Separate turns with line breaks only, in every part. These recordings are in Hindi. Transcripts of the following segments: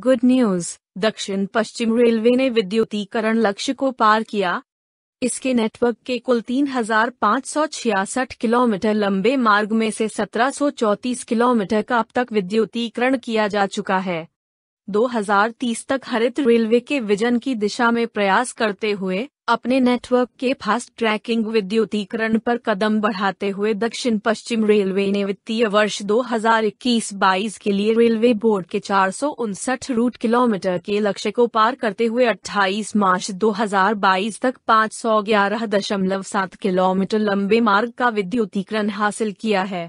गुड न्यूज दक्षिण पश्चिम रेलवे ने विद्युतीकरण लक्ष्य को पार किया इसके नेटवर्क के कुल तीन किलोमीटर लंबे मार्ग में से 1,734 किलोमीटर का अब तक विद्युतीकरण किया जा चुका है 2030 तक हरित रेलवे के विजन की दिशा में प्रयास करते हुए अपने नेटवर्क के फास्ट ट्रैकिंग विद्युतीकरण पर कदम बढ़ाते हुए दक्षिण पश्चिम रेलवे ने वित्तीय वर्ष 2021-22 के लिए रेलवे बोर्ड के चार रूट किलोमीटर के लक्ष्य को पार करते हुए 28 मार्च 2022 तक 511.7 किलोमीटर लंबे मार्ग का विद्युतीकरण हासिल किया है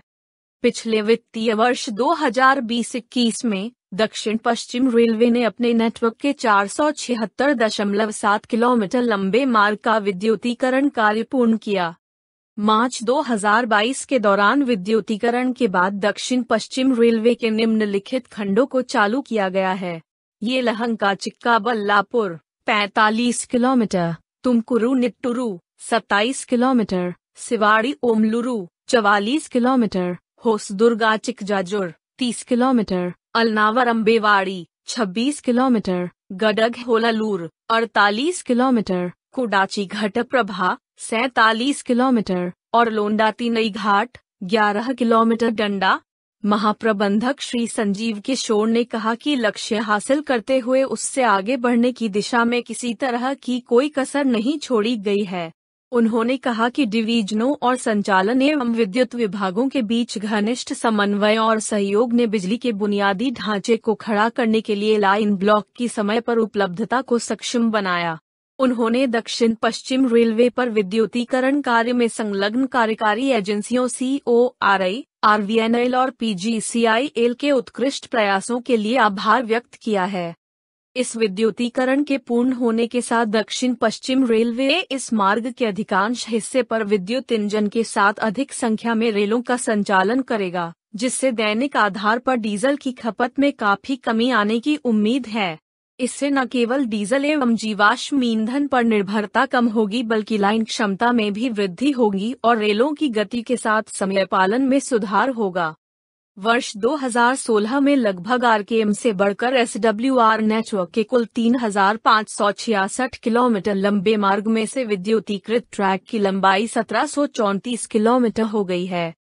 पिछले वित्तीय वर्ष 2020 में दक्षिण पश्चिम रेलवे ने अपने नेटवर्क के चार किलोमीटर लंबे मार्ग का विद्युतीकरण कार्य पूर्ण किया मार्च 2022 के दौरान विद्युतीकरण के बाद दक्षिण पश्चिम रेलवे के निम्नलिखित खंडों को चालू किया गया है ये Lahanka Chikka Ballapur 45 kilometre Tumakuru Nitturu 27 kilometre Sivadi Omaluru 44 kilometre Hosadurga Chikjajur 30 kilometre Alnavar Ambewadi 26 kilometre Gadag Holalur 48 kilometre Kudachi Ghataprabha सैतालीस किलोमीटर और लोंडाती नई घाट 11 किलोमीटर डंडा महाप्रबंधक श्री संजीव किशोर ने कहा कि लक्ष्य हासिल करते हुए उससे आगे बढ़ने की दिशा में किसी तरह की कोई कसर नहीं छोड़ी गई है उन्होंने कहा कि डिवीजनों और संचालन एवं विद्युत विभागों के बीच घनिष्ठ समन्वय और सहयोग ने बिजली के बुनियादी ढांचे को खड़ा करने के लिए लाइन ब्लॉक की समय पर उपलब्धता को सक्षम बनाया उन्होंने दक्षिण पश्चिम रेलवे पर विद्युतीकरण कार्य में संलग्न कार्यकारी एजेंसियों C O R I R V N L और P G C I L के उत्कृष्ट प्रयासों के लिए आभार व्यक्त किया है इस विद्युतीकरण के पूर्ण होने के साथ दक्षिण पश्चिम रेलवे इस मार्ग के अधिकांश हिस्से पर विद्युत इंजन के साथ अधिक संख्या में रेलों का संचालन करेगा जिससे दैनिक आधार पर डीजल की खपत में काफी कमी आने की उम्मीद है इससे न केवल डीजल एवं जीवाश्म ईंधन पर निर्भरता कम होगी बल्कि लाइन क्षमता में भी वृद्धि होगी और रेलों की गति के साथ समय पालन में सुधार होगा वर्ष 2016 में लगभग एम से बढ़कर आर नेटवर्क के कुल तीन किलोमीटर लंबे मार्ग में से विद्युतीकृत ट्रैक की लंबाई सत्रह किलोमीटर हो गई है